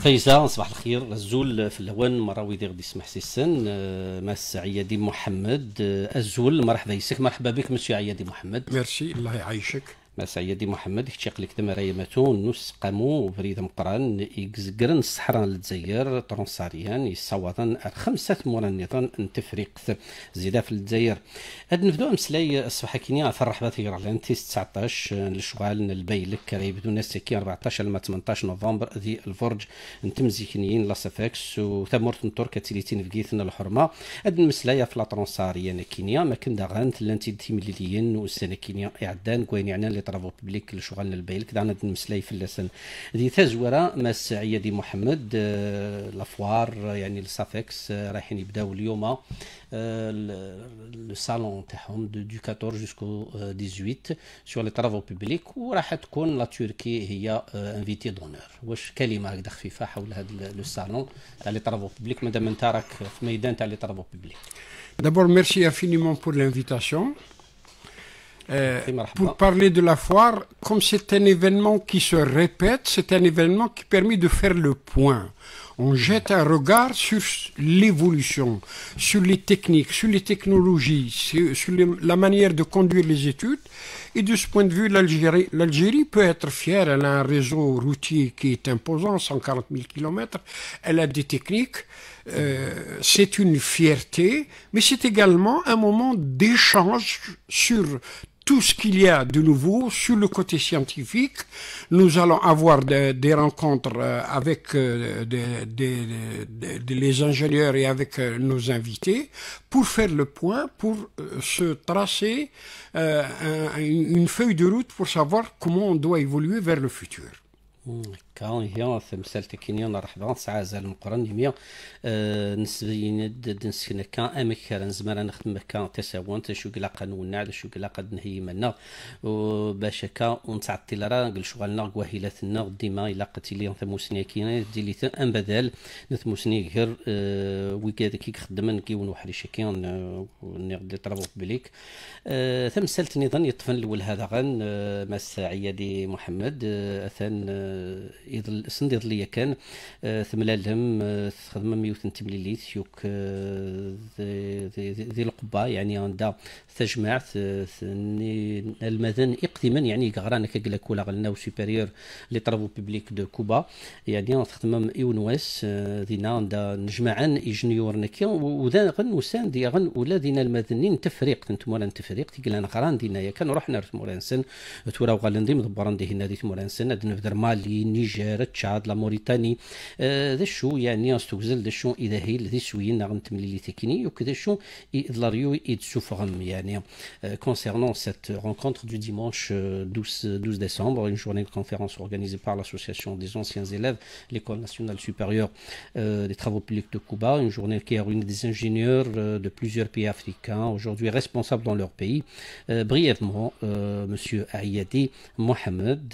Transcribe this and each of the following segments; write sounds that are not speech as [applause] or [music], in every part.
فايزة صباح الخير الزول في الهوان مراوي دي غدي يسمح سيسن آه، ماس عيادي محمد آه، الزول مرحبا يسك مرحبا بك ماشي عيادي محمد ميرسي الله يعيشك ما سيدي محمد لك دم راهي ماتون نوس قامو بريد مقران يكزكرن الصحراء للجزائر ترونساريان يصوضن خمسة مرنطن نتفريق زيدا في للجزائر هاد نبدو امسلاي الصبحة كينيا اثر رحبة ايرلان تيس 19 الشغال البايلك راه يبدو ناس كي 14 لما 18 نوفمبر ذي الفرج نتم زيكنيين لاسافاكس وثمرت تيليتين في كيثنا الحرمة هاد المسلايا في لا ترونساريان كينيا ما كندا غانت لانتي تيمليليين وسنة كينيا اعدان كوين يعني لي طرافو بوبليك لشغل البايلك دعنا مسلاي اللسان دي تزوره ماس عيادي محمد لافوار يعني السافكس رايحين يبداو اليوم لو سالون تاعهم دو 14 جوسكو 18 سور لي طرافو بوبليك وراح تكون لا تركي هي انفيتي دونور واش كلمه هكذا خفيفه حول هذا لو صالون تاع لي طرافو بوبليك مادام انت راك في ميدان تاع لي طرافو بوبليك D'abord, merci infiniment pour l'invitation. Euh, pour parler de la foire, comme c'est un événement qui se répète, c'est un événement qui permet de faire le point. On jette un regard sur l'évolution, sur les techniques, sur les technologies, sur, la manière de conduire les études. Et de ce point de vue, l'Algérie peut être fière. Elle a un réseau routier qui est imposant, 140 000 km. Elle a des techniques. Euh, c'est une fierté, mais c'est également un moment d'échange sur tout ce qu'il y a de nouveau sur le côté scientifique. Nous allons avoir des rencontres euh, avec euh, les ingénieurs et avec euh, nos invités pour faire le point, pour se tracer une feuille de route pour savoir comment on doit évoluer vers le futur. Hmm. كان هي في مثال كينيون رحبا ساعة زال مقرن يميا نسبيين نسكن هكا امك كان زمان نخدم هكا تساوانت شو قلاقا على شو قلاقا نهي منا باش هكا ونتعطي لرا نقل شغلنا وهيلاتنا ديما الا قتيلي ثموسني كينا ديلي ان بدل نثموسني غير ويكاد كي خدمن كيون وحري شكين نغدي طلبوا بليك ثم سالت نظن يطفن الاول هذا غن مساعية دي محمد اثن السند يضلي كان آه، ثملالهم آه، خدمه 180 مليليت يوك آه، ذي القبه يعني عندها تجمع المذن اقدما يعني غرانا كاكلا كولا غلنا سوبيريور لي طرافو بيبليك دو كوبا يعني تخدم اونواس دينا عندها نجمعان يجنيور نكي وذا غن وسان دي غن ولا دينا المذنين تفريق ولا تفريق لنا غران دينا كان روحنا مورانسن تورا وغالندي مدبران دي هنا دي مورانسن نبدر مالي نيجي La تشاد لا موريتاني ذا شو يعني ذا شو اذا هي ذي تكني وكذا شو لاريو concernant cette rencontre du dimanche 12 euh, 12 décembre une journée de conférence organisée par l'association des anciens élèves l'école nationale supérieure euh, des travaux publics de Cuba une journée qui a réuni des ingénieurs euh, de plusieurs pays africains aujourd'hui responsables dans leur pays brièvement monsieur Ayadi Mohamed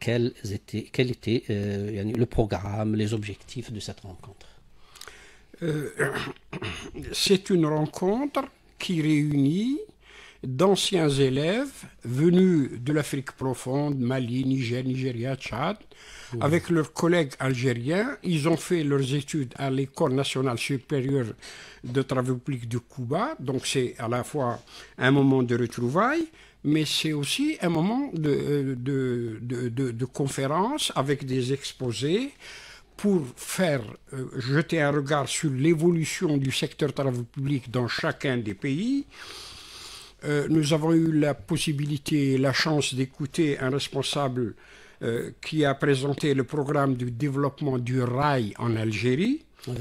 quels était euh, le programme, les objectifs de cette rencontre euh, [coughs] C'est une rencontre qui réunit d'anciens élèves venus de l'Afrique profonde, Mali, Niger, Nigeria, Tchad. Avec leurs collègues algériens, ils ont fait leurs études à l'École nationale supérieure de travaux publics de Cuba. Donc c'est à la fois un moment de retrouvailles, mais c'est aussi un moment euh, de, de, de, conférence avec des exposés pour faire euh, jeter un regard sur l'évolution du secteur travaux public dans chacun des pays. Euh, nous avons eu la possibilité la chance d'écouter un responsable qui a présenté le programme du développement du rail en Algérie. Mhm.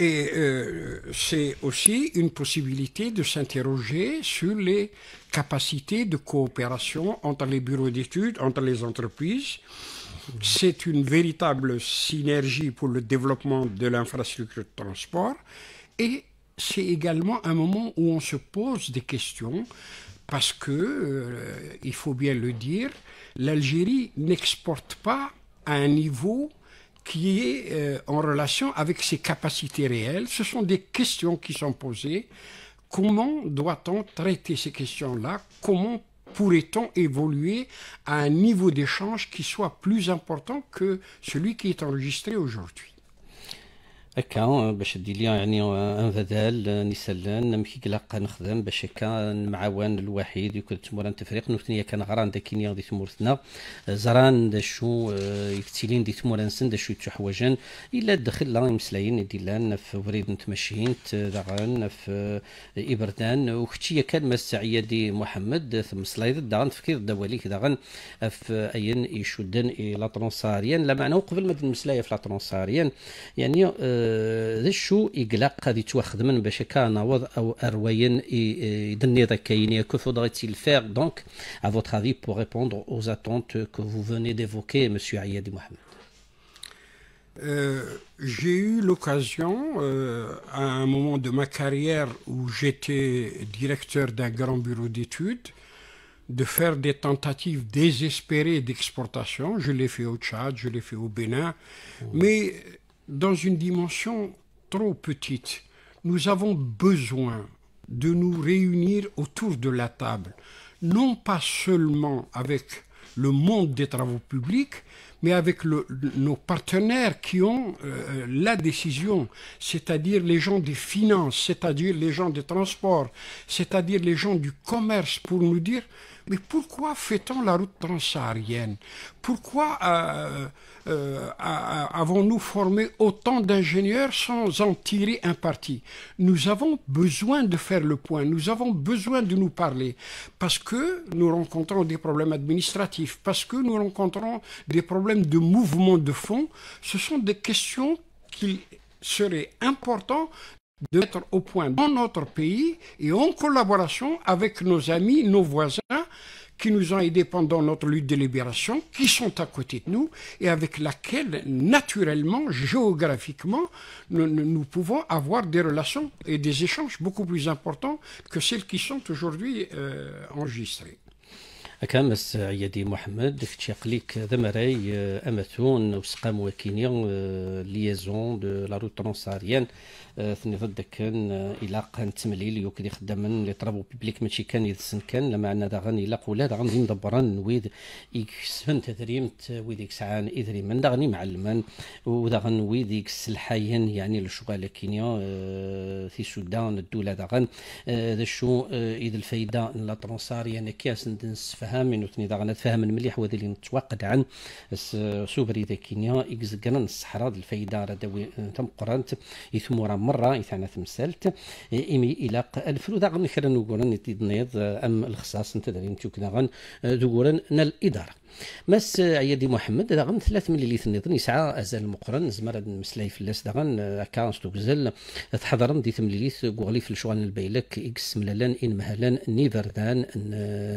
Et euh, c'est aussi une possibilité de s'interroger sur les capacités de coopération entre les bureaux d'études, entre les entreprises. C'est une véritable synergie pour le développement de l'infrastructure de transport et c'est également un moment où on se pose des questions parce que, euh, il faut bien le dire, l'Algérie n'exporte pas à un niveau qui est euh, en relation avec ses capacités réelles. Ce sont des questions qui sont posées. Comment doit-on traiter ces questions-là Comment pourrait-on évoluer à un niveau d'échange qui soit plus important que celui qui est enregistré aujourd'hui هكا باش دير لي يعني فدال نسلان نمشي كلاق نخدم باش هكا المعاون الوحيد يكون تمورا تفريق نوثنيا كان غران داكين دي تمورثنا زران دا شو يكتيلين دي تمور انسن دا شو تحوجن الا دخل لا مسلاين دي لان في وريد نتمشيين تدغن في ابردان وختي كان مسعية دي محمد ثم سلايد دغن تفكير دواليك كدغن في اين يشدن لا ترونساريان لا معنى قبل ما المسلايه في لا ترونساريان يعني آه، que faudrait-il faire donc à votre avis pour répondre aux attentes que vous venez d'évoquer monsieur Ayadi Mohamed euh, j'ai eu l'occasion, euh, à un moment de ma carrière où j'étais directeur d'un grand bureau d'études, de faire des tentatives désespérées d'exportation. Je l'ai fait au Tchad, je l'ai fait au Bénin, mmh. mais dans une dimension trop petite. Nous avons besoin de nous réunir autour de la table, non pas seulement avec le monde des travaux publics, mais avec nos partenaires qui ont euh, euh, la décision, c'est-à-dire les gens des finances, c'est-à-dire les gens des transports, c'est-à-dire les gens du commerce, pour nous dire mais pourquoi fait-on la route transsaharienne Pourquoi euh, euh, avons-nous formé autant d'ingénieurs sans en tirer un parti Nous avons besoin de faire le point, nous avons besoin de nous parler, parce que nous rencontrons des problèmes administratifs, parce que nous rencontrons des problèmes de mouvement de fond. Ce sont des questions qui seraient important de mettre au point dans notre pays et en collaboration avec nos amis, nos voisins qui nous ont aidés pendant notre lutte de libération, qui sont à côté de nous et avec laquelle, naturellement, géographiquement, nous, pouvons avoir des relations et des échanges beaucoup plus importants que celles qui sont aujourd'hui enregistrés. Euh, enregistrées. ثني آه، ضد كان آه، الى قان تمليل يوكدي من لي طرابو بيبليك ماشي كان يدسن كان لما عندنا داغن الى قولا داغن ديم دبران ويد يكسفن تدريمت ويد يكسعان اذريمن داغني معلمان وداغن غنويد يكس الحيان يعني الشغل كينيا آه، في السودان الدوله داغن ذا شو اذ الفايده لا ترونسار يعني كاس يعني ثني دا داغن نتفهم مليح وهذا اللي نتوقد عن سوبري دا كينيا كان الصحراء الفايده راه داوي تم قرانت يثمر مرة يتعنا تمثلت إمي إلى الفلودة غنكرا نقولن تيد نيض أم الخصاص انت دارين نتدرين تشوكنا غن ذكورا نال الإدارة مس عيادي محمد هذا ثلاث 3 الليث نظن يسعى ازال مقرن زمر نمسلاي فلاس داغن هكا نستوكزل تحضرن دي تمليليث كوغلي في الشغل البيلك اكس ملالان ان مهلا نيفردان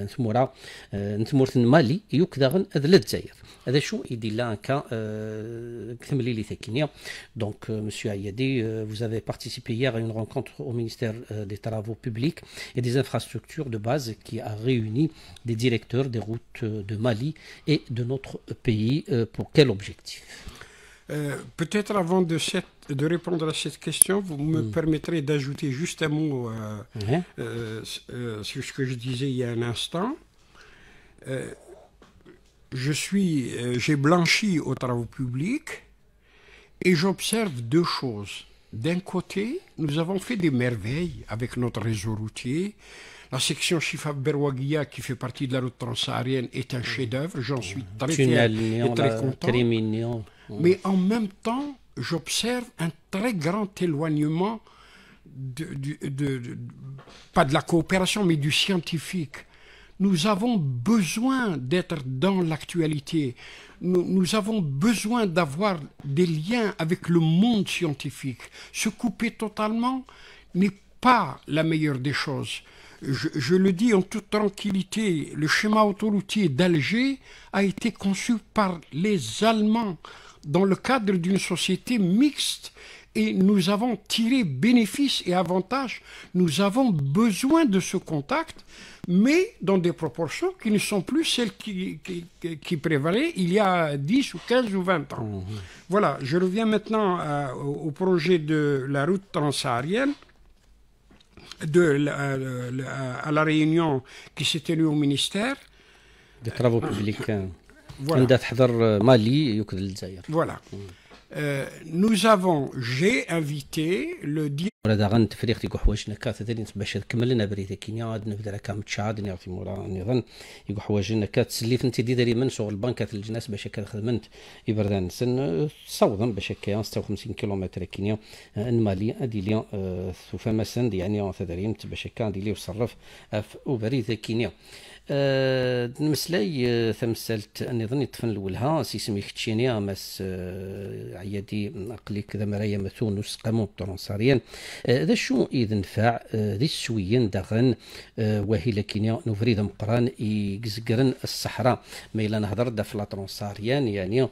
نثمورا آه، نثمورة مالي يوك داغن اذ الجزائر هذا شو يدي لا 8 تمليليث كينيا دونك مسيو عيادي vous avez participé hier à une rencontre au ministère euh, des Travaux publics et des infrastructures de base qui a réuni des directeurs des routes euh, de Mali et de notre pays euh, Pour quel objectif euh, peut-être avant de, répondre à cette question, vous me hmm. permettrez d'ajouter juste un mot euh, sur ce que je disais il y a un instant. je suis, j'ai blanchi aux travaux publics et j'observe deux choses. D'un côté, nous avons fait des merveilles avec notre réseau routier, la section chifa Berwagia, qui fait partie de la route transsaharienne, est un mm. chef-d'œuvre. J'en suis mm. très fier et très content. Mm. Mais en même temps, j'observe un très grand éloignement, de, pas de la coopération, mais du scientifique. Nous avons besoin d'être dans l'actualité. nous, avons besoin d'avoir des liens avec le monde scientifique. Se couper totalement n'est pas la meilleure des choses je, le dis en toute tranquillité, le schéma autoroutier d'Alger a été conçu par les Allemands dans le cadre d'une société mixte et nous avons tiré bénéfices et avantages. Nous avons besoin de ce contact, mais dans des proportions qui ne sont plus celles qui, prévalaient il y a 10 ou 15 ou 20 ans. Mmh. Voilà, je reviens maintenant euh, au projet de la route transsaharienne de, euh, euh, à la réunion qui s'est tenue au ministère. Des travaux publics. Euh, voilà. Voilà. Mm. nous avons, j'ai invité le دا غن تفريق تيكو حوايجنا كات ثاني باش تكمل لنا بريتي كينيا غاد نبدا كام تشعاد في مورا نظن يكو حوايجنا كات سليف انت دي داري من شغل البنك الجناس باش هكا خدمنت يبردان سن صوضا باش هكا 56 كيلومتر كينيا آه، ان مالي ادي لي آه، ما سند يعني تدريمت باش هكا دي لي وصرف اف آه، وبريتي كينيا نمسلاي أه، تمثلت أه، اني ظني طفن الولها سي سمي كتشينيا أه، مس عيادي اقليك كذا مرايا مثون وسقمو طرونساريان ذا شو اذا نفع ذي السويين داغن وهي لكن نوفريد مقران يكزكرن الصحراء ما الا نهضر دا في لاطرونساريان يعني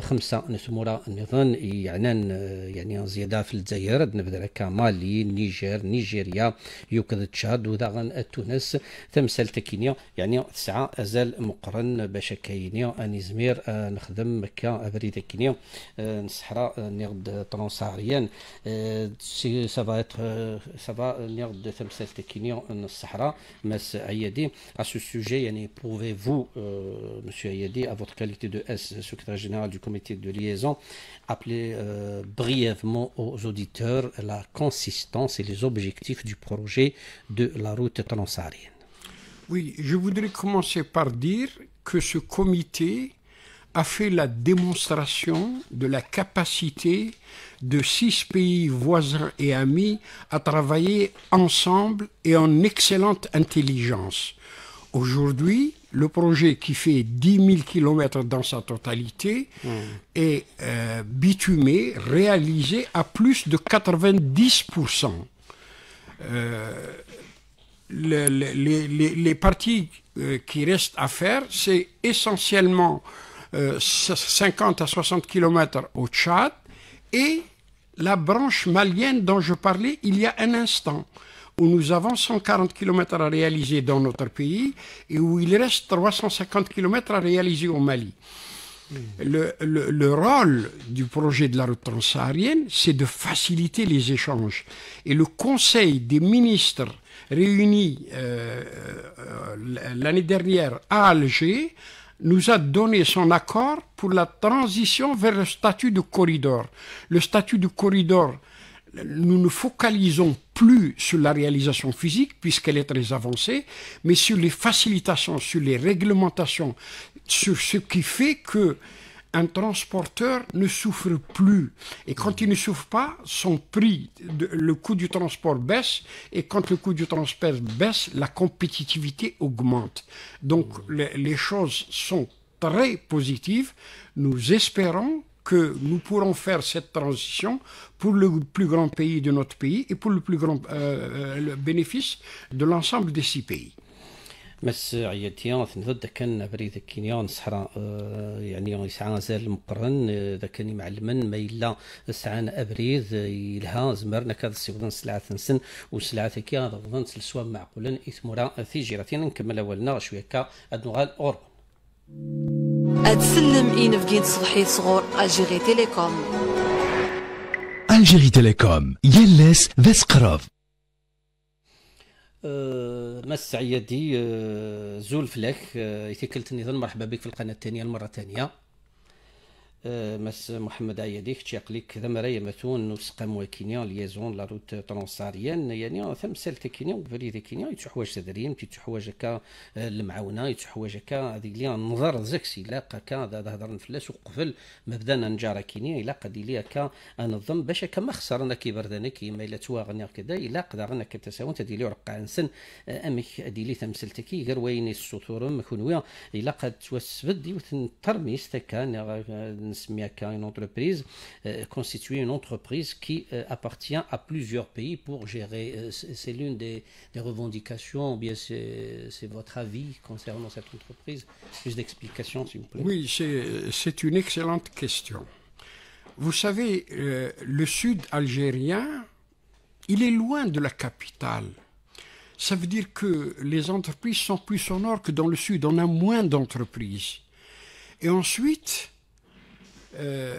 خمسه نسمورا نظن يعني يعني زياده في الجزائر نبدا هكا مالي نيجر نيجيريا يوكد تشاد وداغن تونس تمثال كينيا à azal Mukran bach kaynia anizmir nkhdem ka afrida kinia nsahra nghod tronsonarien ça va être ça va de sommes techniques en Sahara. ms ayadi ce sujet pouvez-vous monsieur ayadi à votre qualité de secrétaire général du comité de liaison appeler brièvement aux auditeurs la consistance et les objectifs du projet de la route Transarienne. Oui, je voudrais commencer par dire que ce comité a fait la démonstration de la capacité de six pays voisins et amis à travailler ensemble et en excellente intelligence. Aujourd'hui, le projet qui fait 10 000 km dans sa totalité hmm. est euh, bitumé, réalisé à plus de 90 les, parties euh, qui restent à faire, c'est essentiellement 50 euh, à 60 km au Tchad et la branche malienne dont je parlais il y a un instant, où nous avons 140 km à réaliser dans notre pays et où il reste 350 km à réaliser au Mali. Hmm. Le, le, rôle du projet de la route transsaharienne, c'est de faciliter les échanges. Et le Conseil des ministres réuni euh, euh, l'année dernière à Alger, nous a donné son accord pour la transition vers le statut de corridor. Le statut de corridor, nous ne focalisons plus sur la réalisation physique, puisqu'elle est très avancée, mais sur les facilitations, sur les réglementations, sur ce qui fait que un transporteur ne souffre plus. Et quand il ne souffre pas, son prix, le coût du transport baisse. Et quand le coût du transport baisse, la compétitivité augmente. Donc mmh. les choses sont très positives. Nous espérons que nous pourrons faire cette transition pour le plus grand pays de notre pays et pour le plus grand euh, euh, bénéfice de l'ensemble des six pays. مس عيتي ثنذا ضد كان بريد كينيا نسحرا آه، يعني يسعى زال مقرن ذا آه، كان معلما ما إلا سعان أبريد آه، يلها زمرنا كاد سيغدن سلعة ثنسن وسلعة ثكي غدن سلسوا معقولا اثمرا في جيرتين نكمل أولنا شوية كا أدنغال أوربا أتسلم إين فقيد صبحي صغور ألجيري تيليكوم ألجيري تيليكوم يلس ذا سقراف أه، مس عيادي أه، زول فلاك يتكلت أه، نيضا مرحبا بك في القناه الثانيه المره الثانيه مس محمد ختي تيقليك ذا مرايا ماتون نسقا مواكينيا ليزون لا روت ترونساريان يعني ثم سال كينيا وفريد كينيا يتحواج تدريم يتحواج هكا المعاونه يتحواج هكا هذيك لي نظر زكسي لا كا هذا هضرنا في وقبل ما بدانا نجار كينيا الا قد لي هكا نظم باش هكا ما خسرنا كي بردانا كيما الا تواغنا كذا الا قدرنا تدي تديلي رقع نسن امك اديلي ثم كي غير ويني السطور مكون ويا الا قد توسبد يوثن ترميس تكا une entreprise, euh, constituer une entreprise qui euh, appartient à plusieurs pays pour gérer. Euh, c'est l'une des, revendications, ou bien c'est votre avis concernant cette entreprise. Plus d'explications, s'il vous plaît. Oui, c'est une excellente question. Vous savez, le sud algérien, il est loin de la capitale. Ça veut dire que les entreprises sont plus au nord que dans le sud. On a moins d'entreprises. Et ensuite, euh,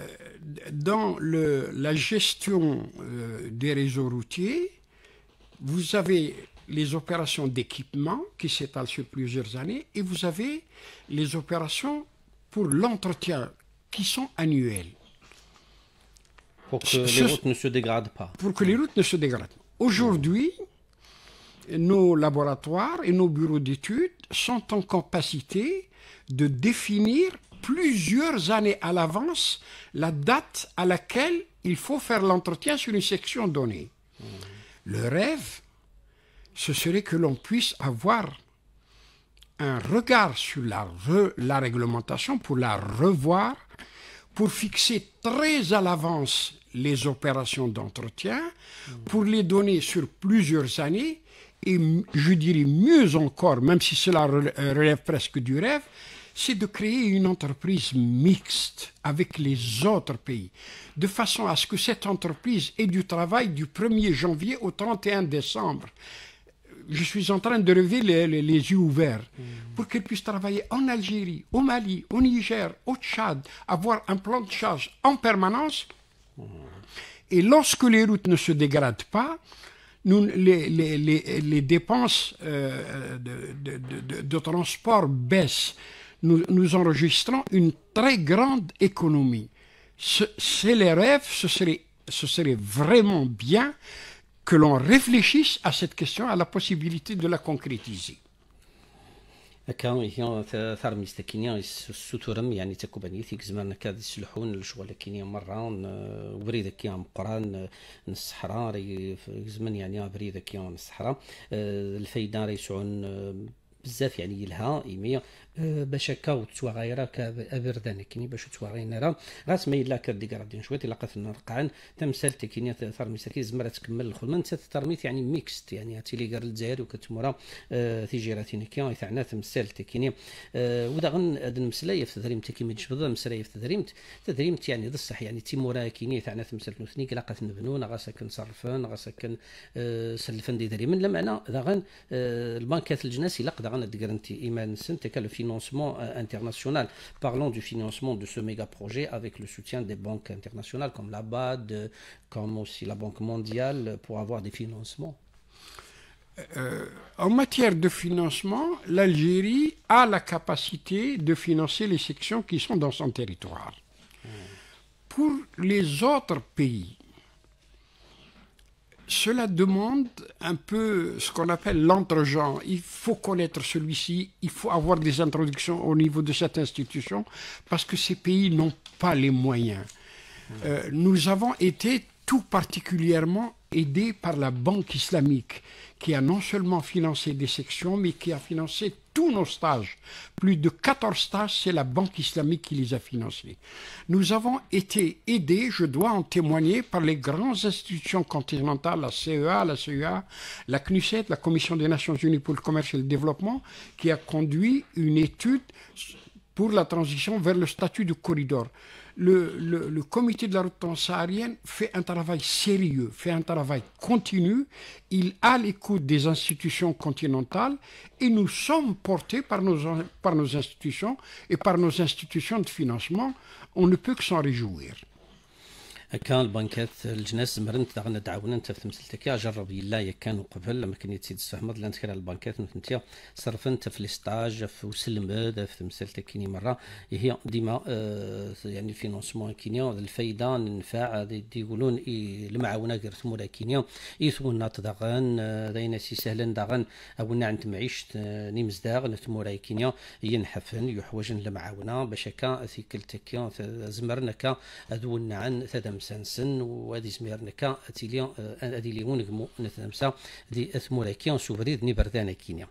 dans la gestion euh, des réseaux routiers, vous avez les opérations d'équipement qui s'étalent sur plusieurs années et vous avez les opérations pour l'entretien qui sont annuelles. Pour que les routes ne se dégradent pas. Pour que les routes ne se dégradent Aujourd'hui, nos laboratoires et nos bureaux d'études sont en capacité de définir plusieurs années à l'avance la date à laquelle il faut faire l'entretien sur une section donnée. Le rêve, ce serait que l'on puisse avoir un regard sur la, la réglementation pour la revoir, pour fixer très à l'avance les opérations d'entretien, pour les donner sur plusieurs années, et je dirais mieux encore, même si cela euh, relève presque du rêve, c'est de créer une entreprise mixte avec les autres pays, de façon à ce que cette entreprise ait du travail du 1er janvier au 31 décembre. Je suis en train de lever les, yeux ouverts hmm. pour qu'elle puisse travailler en Algérie, au Mali, au Niger, au Tchad, avoir un plan de charge en permanence. Hmm. Et lorsque les routes ne se dégradent pas, nous, les, dépenses euh, de, transport baissent nous, enregistrons une très grande économie. C'est les rêves, ce serait, vraiment bien que l'on réfléchisse à cette question, à la possibilité de la concrétiser. باش هكا وتسواغاي راك ابردان كيني باش توغينا راه راس ما يلا كديك غادي نشويت الا قاتلنا رقعان تمثال تكيني ترمي ساكي زمرا تكمل الخدمه انت ترميت يعني ميكست يعني تيليغر الجزائر وكتمورا تيجيراتين آه، آه، كي تاعنا تمثال تكيني ودا غن المسلايه في تدريمت بضا تجبد المسلايه في تدريمت تدريمت يعني بصح يعني تيمورا كيني تاعنا تمثال نوثني كي لاقات نبنو غاسك نصرفن غاسك آه، سلفن دي دريمن معنى دا غن البنكات الجناسي لا قدا غن تقرنتي ايمان سنت في financement euh, international. Parlons du financement de ce méga-projet avec le soutien des banques internationales comme la BAD, comme aussi la Banque mondiale pour avoir des financements. Euh, en matière de financement, l'Algérie a la capacité de financer les sections qui sont dans son territoire. Pour les autres pays, cela demande un peu ce qu'on appelle l'entre-genre. Il faut connaître celui-ci, il faut avoir des introductions au niveau de cette institution, parce que ces pays n'ont pas les moyens. Euh, nous avons été tout particulièrement aidé par la Banque islamique, qui a non seulement financé des sections, mais qui a financé tous nos stages. Plus de 14 stages, c'est la Banque islamique qui les a financés. Nous avons été aidés, je dois en témoigner, par les grandes institutions continentales, la CEA, la CEA, la CNUSET, la Commission des Nations Unies pour le commerce et le développement, qui a conduit une étude pour la transition vers le statut de corridor le, comité de la route saharienne fait un travail sérieux, fait un travail continu. Il a l'écoute des institutions continentales et nous sommes portés par nos, par nos institutions et par nos institutions de financement. On ne peut que s'en réjouir. كان البنكات الجناس مرنت دعنا تعاون انت في تمثلتك جرب يلا كان قبل لما كان يتسيد تفهمض لان تكرا البنكات انت انت في الاستاج في هذا في تمثلتك كيني مره هي ديما آه، يعني فينونسمون كينيا الفايده النفاع يقولون المعاونه غير ثمولا كينيا يثمنا تدغن آه، داينا سي سهلا داغن او عند معيشت آه، نمزداغ ثمولا كينيا ينحفن يحوجن المعاونه باش هكا زمرنا زمرنك ادونا عن ثدم نتنمسا سن وادي سمير نكا اتيليا هذه اللي نتنمسا دي اثموراكي سوبريد ني بردانا كينيا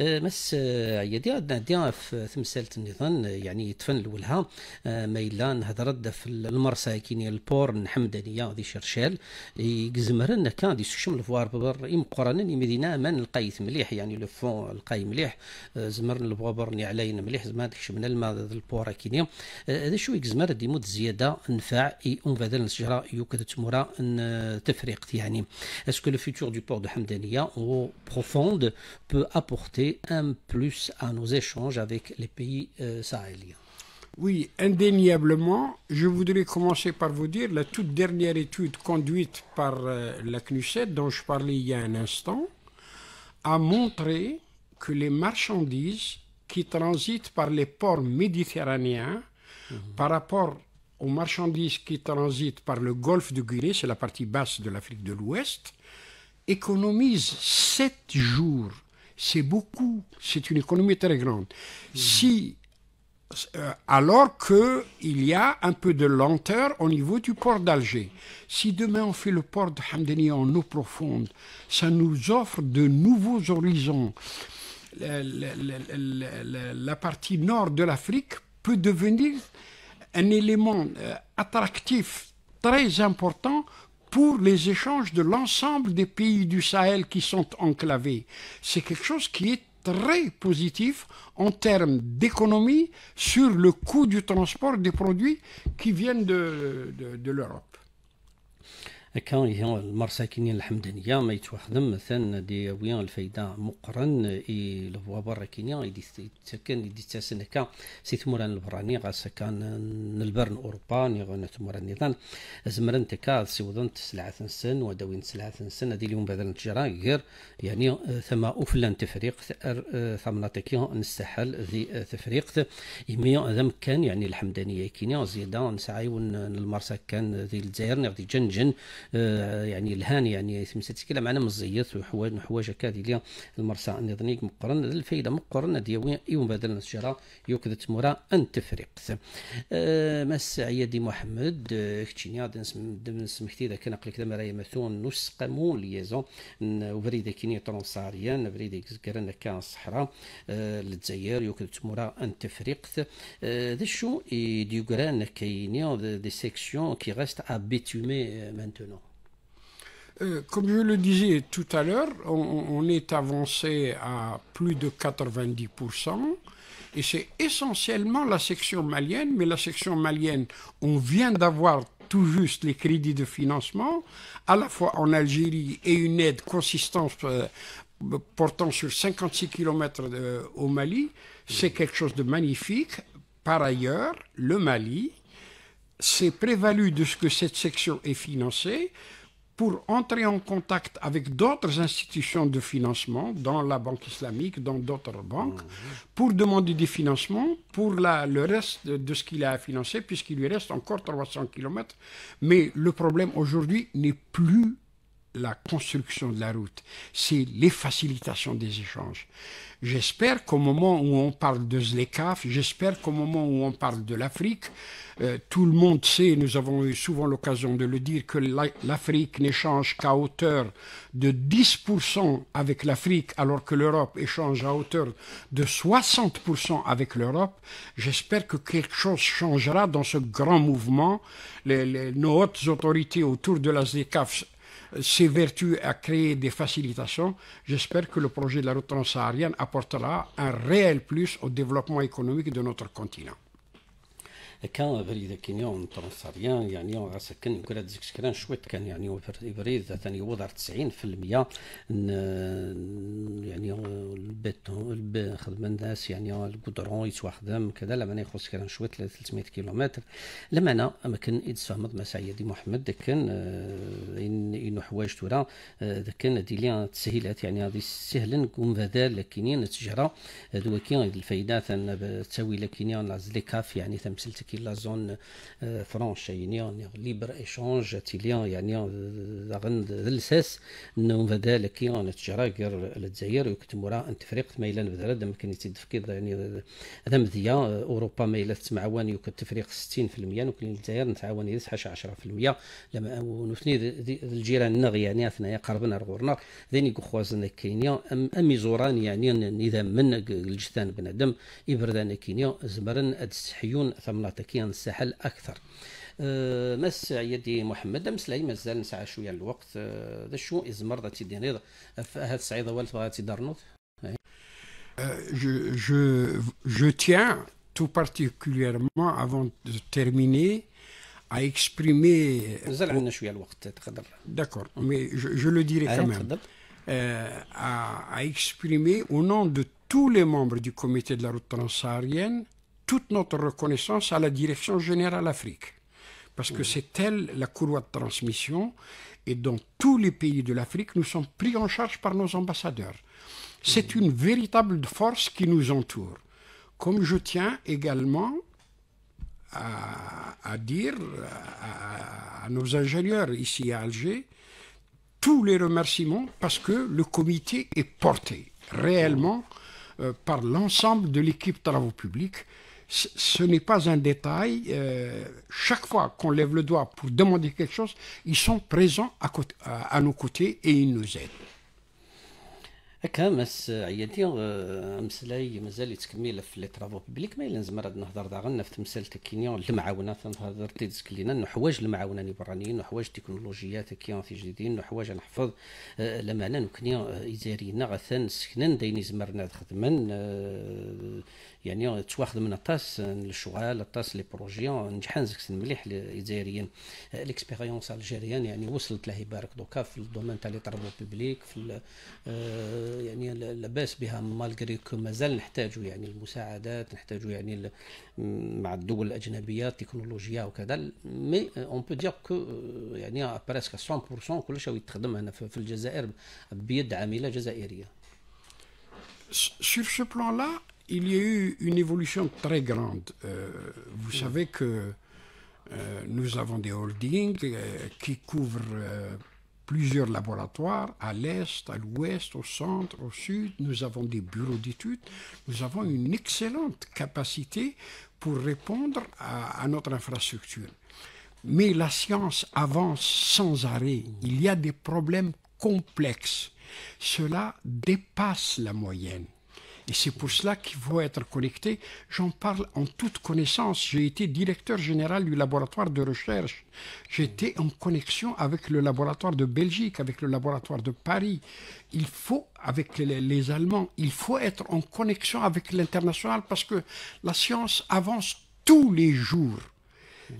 آه، مس آه، عيادي عندنا في تمثالت النظام يعني تفن الولها آه، ما الا نهضر في المرسى كينيا البورن حمدانيه دي شرشال يقزمرن كان دي سوشم الفوار ببر ام قرانن مدينه من القايت مليح يعني لو فون القاي مليح زمرن ني علينا مليح زمان كشمنا الماء البور كينيا هذا شوي دي مود زياده نفع اون فادر Est-ce que le futur du port de Hamdaniya, au profonde, peut apporter un plus à nos échanges avec les pays euh, sahéliens Oui, indéniablement. Je voudrais commencer par vous dire la toute dernière étude conduite par euh, la CNUSET, dont je parlais il y a un instant, a montré que les marchandises qui transitent par les ports méditerranéens, mhm. par rapport aux marchandises qui transitent par le golfe de Guinée, c'est la partie basse de l'Afrique de l'Ouest, économise 7 jours. C'est beaucoup, c'est une économie très grande. Mmh. Si, euh, alors qu'il y a un peu de lenteur au niveau du port d'Alger. Si demain on fait le port de Hamdani en eau profonde, ça nous offre de nouveaux horizons. la partie nord de l'Afrique peut devenir un élément euh, attractif très important pour les échanges de l'ensemble des pays du Sahel qui sont enclavés. C'est quelque chose qui est très positif en termes d'économie sur le coût du transport des produits qui viennent de, de l'Europe. هكا يهون المرساكين الحمدانيه ما يتواخدم مثلا دي ويان الفايده مقرن اي لو براكينيا يدي تسكن يدي تسن هكا سي ثمران البراني غا كان نلبرن اوروبا ني غن ثمران نيضان زمرن تكا سيوضن سلعه سن وداوين سلعه سن هذه اليوم بدل التجاره غير يعني آه، ثما اوفلان تفريق آه، ثمنا تكي نستحل ذي آه، تفريق يمي هذا كان يعني الحمدانيه كينيا زياده نسعيو المرسا كان ذي الجزائر غادي جنجن آه، يعني الهان يعني تتكلم على مزيات وحوايج وحوايج هكا اللي المرسى النظامي مقرن الفايده مقرن ديال يوم بدل الشراء يكذت مرا ان تفرق آه، مس عيادي محمد كتشيني غادي نسمح تي كان نقل لك مرايا مثون نسقمون ليزون وفريده كيني ترونساريان فريده كرنا كان الصحراء آه، للجزائر يكذت مرا ان تفرق ذا شو ديوغران كاينين دي سيكسيون كي غاست ابيتومي بيتومي مانتونون Euh, comme je le disais tout à l'heure, on, est avancé à plus de 90%, et c'est essentiellement la section malienne, mais la section malienne, on vient d'avoir tout juste les crédits de financement, à la fois en Algérie et une aide consistante euh, portant sur 56 km euh, au Mali, c'est quelque chose de magnifique. Par ailleurs, le Mali s'est prévalu de ce que cette section est financée pour entrer en contact avec d'autres institutions de financement, dans la Banque islamique, dans d'autres banques, pour demander des financements pour le reste de, ce qu'il a à financer, puisqu'il lui reste encore 300 km. Mais le problème aujourd'hui n'est plus la construction de la route, c'est les facilitations des échanges. J'espère qu'au moment où on parle de ZLECAF, j'espère qu'au moment où on parle de l'Afrique, euh, tout le monde sait, nous avons eu souvent l'occasion de le dire, que l'Afrique n'échange qu'à hauteur de 10% avec l'Afrique, alors que l'Europe échange à hauteur de 60% avec l'Europe. J'espère que quelque chose changera dans ce grand mouvement. nos hautes autorités autour de la ZLECAF ces vertus à créer des facilitations, j'espère que le projet de la route transsaharienne apportera un réel plus au développement économique de notre continent. كان بريد كان يوم ترنساريان يعني يوم عسكن هذا الشكل كان شويت كان يعني بريد ثاني وضع 90% يعني البيت خدمة الناس يعني القدرون يتوخدم كذا لما يخص كان شويت 300 كيلومتر لما انا امكن يتسامض مع سيدي محمد كان انه حوايج تورا دي لي تسهيلات يعني هذه سهلا قوم بدال لكن هذو كاين الفائده تساوي لكن لازلي كاف يعني تمثلت كي لا زون فرونش يعني ليبر ايشونج تيليان يعني غند لساس انه لك يعني انا غير الجزائر وكنت مورا انت فريق ميلا بذرد ما كان يتفكر يعني هذا مزيان اوروبا ميلا تمعوان وكنت فريق 60% وكان الجزائر نتعاون يس 10% لما ونثني الجيران نغ يعني اثناء قربنا رغورنا ذيني كوخوازن كينيا ام زوران يعني نظام من الجثان بنادم يبردان كينيا زمرن اد حيون ثمنات كيان الساحل اكثر مس يدي محمد امس لي مازال نسعى شويه الوقت ذا شو از مرضى تيدي نيض فهاد سعيده والفغا تيدرنوت Je, je, je tiens tout particulièrement, avant de terminer, à exprimer. D'accord, mais je, je, le dirai quand même. Euh, à, à, exprimer au nom de tous les membres du comité de la route transsaharienne toute notre reconnaissance à la Direction générale Afrique, parce que c'est elle la courroie de transmission, et dans tous les pays de l'Afrique, nous sommes pris en charge par nos ambassadeurs. C'est une véritable force qui nous entoure. Comme je tiens également à, dire à, nos ingénieurs ici à Alger tous les remerciements parce que le comité est porté réellement euh, par l'ensemble de l'équipe travaux publics ce n'est pas un détail. Euh, chaque fois qu'on lève le doigt pour demander quelque chose, ils sont présents à, côté, à, à nos côtés et ils nous aident. هكا مس عيادي مسلاي مازال يتكمل في لي ترافو بيبليك ما لازم راه نهضر داغنا في تمثال تكينيون المعاونه تنهضر تيدزك لينا نحواج المعاونه نبرانيين نحواج تكنولوجيا تكيون في جديدين نحواج نحفظ آه، لمعنى نكني آه، ازارينا غثا سكنان داين زمرنا خدمن آه، يعني تواخذ من الطاس الشغال الطاس لي بروجي نجحان زكسن مليح الجزائريين ليكسبيريونس الجيريان يعني وصلت له يبارك دوكا في الدومين تاع لي طربو بيبليك في آه، يعني لاباس بها مالغري كو مازال نحتاجو يعني المساعدات نحتاجو يعني مع الدول الاجنبيه التكنولوجيا وكذا مي اون بو دير كو يعني بريسك 100% كلش يتخدم هنا في الجزائر بيد عامله جزائريه Sur ce plan-là, il y a eu une évolution très grande. Euh, vous savez que euh, nous avons des holdings euh, qui couvrent plusieurs laboratoires à l'est, à l'ouest, au centre, au sud. Nous avons des bureaux d'études. Nous avons une excellente capacité pour répondre à notre infrastructure. Mais la science avance sans arrêt. Il y a des problèmes complexes. Cela dépasse la moyenne. Et c'est pour cela qu'il faut être connecté. J'en parle en toute connaissance. J'ai été directeur général du laboratoire de recherche. J'étais en connexion avec le laboratoire de Belgique, avec le laboratoire de Paris. Il faut, avec les, Allemands, il faut être en connexion avec l'international parce que la science avance tous les jours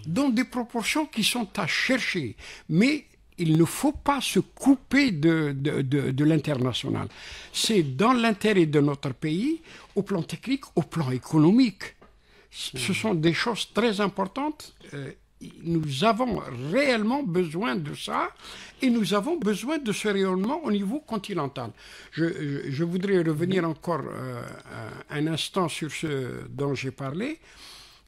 dans des proportions qui sont à chercher. Mais il ne faut pas se couper de, de, de, l'international. C'est dans l'intérêt de notre pays, au plan technique, au plan économique. Ce sont des choses très importantes. Euh, nous avons réellement besoin de ça et nous avons besoin de ce rayonnement au niveau continental. Je, voudrais revenir encore euh, un instant sur ce dont j'ai parlé.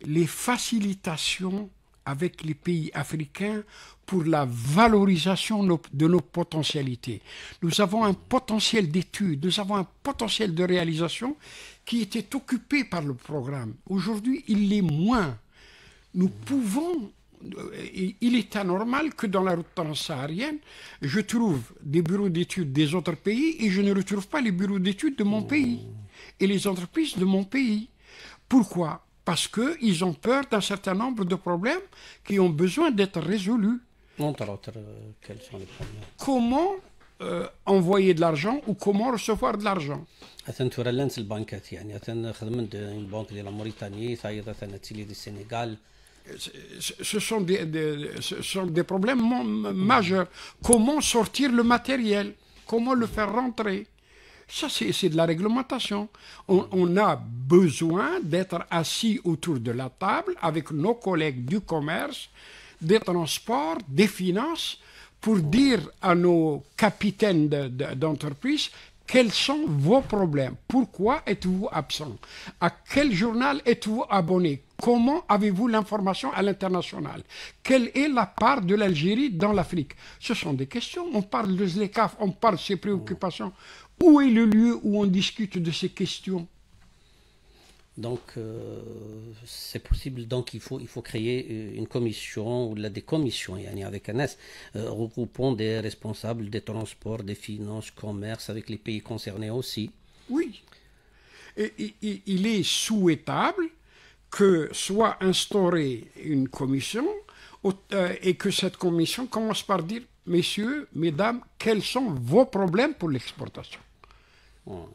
Les facilitations avec les pays africains pour la valorisation de nos potentialités. Nous avons un potentiel d'études, nous avons un potentiel de réalisation qui était occupé par le programme. Aujourd'hui, il l'est moins. Nous pouvons euh, il est anormal que dans la route transsaharienne, je trouve des bureaux d'études des autres pays et je ne retrouve pas les bureaux d'études de mon pays et les entreprises de mon pays. Pourquoi Parce qu'ils ont peur d'un certain nombre de problèmes qui ont besoin d'être résolus. Comment euh, envoyer de l'argent ou comment recevoir de l'argent Ce sont des, problèmes majeurs. Comment sortir le matériel Comment le faire rentrer Ça, c'est de la réglementation. On, a besoin d'être assis autour de la table avec nos collègues du commerce, des transports, des finances, pour dire à nos capitaines d'entreprise quels sont vos problèmes Pourquoi êtes-vous absent À quel journal êtes-vous abonné Comment avez-vous l'information à l'international Quelle est la part de l'Algérie dans l'Afrique Ce sont des questions. On parle de ZLECAF, on parle de ses préoccupations. Où est le lieu où on discute de ces questions donc, euh, c'est possible. Donc, il faut, il faut créer euh, une commission ou des commissions, yani avec un S, euh, regroupant des responsables des transports, des finances, commerce, avec les pays concernés aussi. Oui. et, il est souhaitable que soit instaurée une commission et que cette commission commence par dire, messieurs, mesdames, quels sont vos problèmes pour l'exportation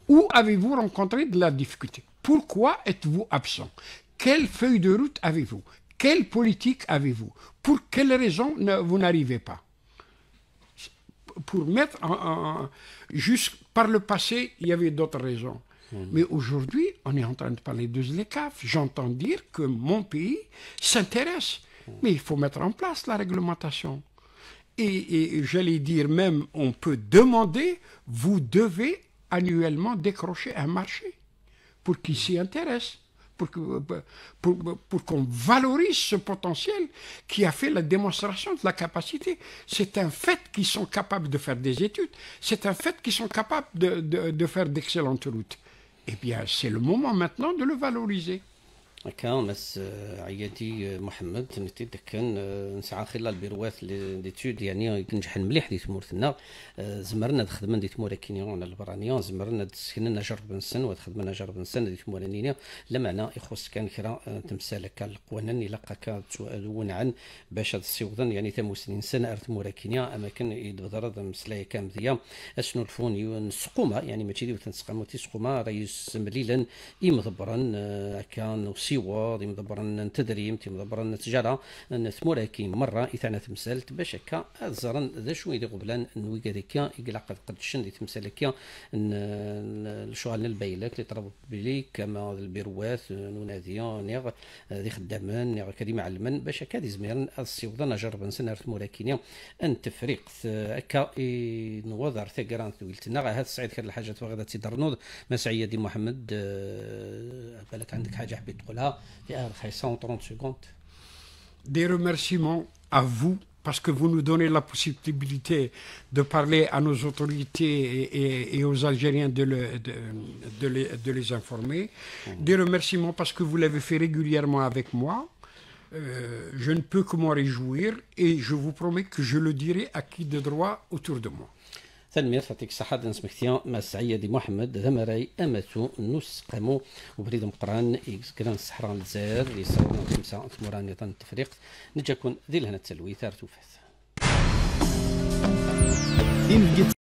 Où avez-vous rencontré de la difficulté pourquoi êtes-vous absent Quelle feuille de route avez-vous Quelle politique avez-vous Pour quelles raisons vous n'arrivez pas Pour mettre en, juste par le passé, il y avait d'autres raisons. Mhm. Mais aujourd'hui, on est en train de parler de ZLECAF. J'entends dire que mon pays s'intéresse. Mhm. Mais il faut mettre en place la réglementation. et j'allais dire même, on peut demander, vous devez annuellement décrocher un marché pour qu'ils s'y intéressent, euh, pour, qu'on valorise ce potentiel qui a fait la démonstration de la capacité. C'est un fait qu'ils sont capables de faire des études, c'est un fait qu'ils sont capables de, de faire d'excellentes routes. Eh bien, c'est le moment maintenant de le valoriser. هكا مس آه، عيادي آه، محمد نتي داك كان آه، نسعى خلال بيروات ليتود يعني كنجح مليح ديت مورتنا زمرنا الخدمه ديت كيني كينيون البرانيون زمرنا سكننا جرب نسن وخدمنا جرب نسن ديت مورا نينيا معنى يخص كان كرا تمسالك القوانين يلقى كتسؤالون عن باش هاد السيوضن يعني سنين سنه ارث مورا كينيا اماكن يدبر مسلاي مسلايا كام ذيا اشنو الفون يسقوما يعني ماشي ديوت نسقمو تيسقوما راه مليلا يمضبرا كان وسي السيوة دي مدبر التدريم دي مدبر التجارة نثمورا كي مرة اثنا تمثال باش هكا الزرن ذا شوي دي قبلان نوي هكا يقلق قد شن دي تمثال هكا الشغل البيلات اللي تربط بلي كما البيروات نوناديا نيغ ذي خدامان نيغ كريم علمن باش هكا دي زميرن السيوة نجرب نسنا ثمورا كينيا أن تفريق هكا نوضر ثقران ثويلتنا هذا السعيد كان الحاجة غادا تيدرنوض مسعية دي محمد آه، بالك عندك حاجة حبيت تقولها après 130 secondes. Des remerciements à vous parce que vous nous donnez la possibilité de parler à nos autorités et, aux Algériens de, les, informer. Mmh. Des remerciements parce que vous l'avez fait régulièrement avec moi. Euh, je ne peux que m'en réjouir et je vous promets que je le dirai à qui de droit autour de moi. فاتيك صحة صحاد نسمكتيان ما سعيد محمد ذمري أمتو نسقمو وبريد مقران إكس كران الصحراء الجزائر اللي صورنا خمسة ثمراني يطن التفريق نجاكم ذي لهنا التلويثار ارتوفاث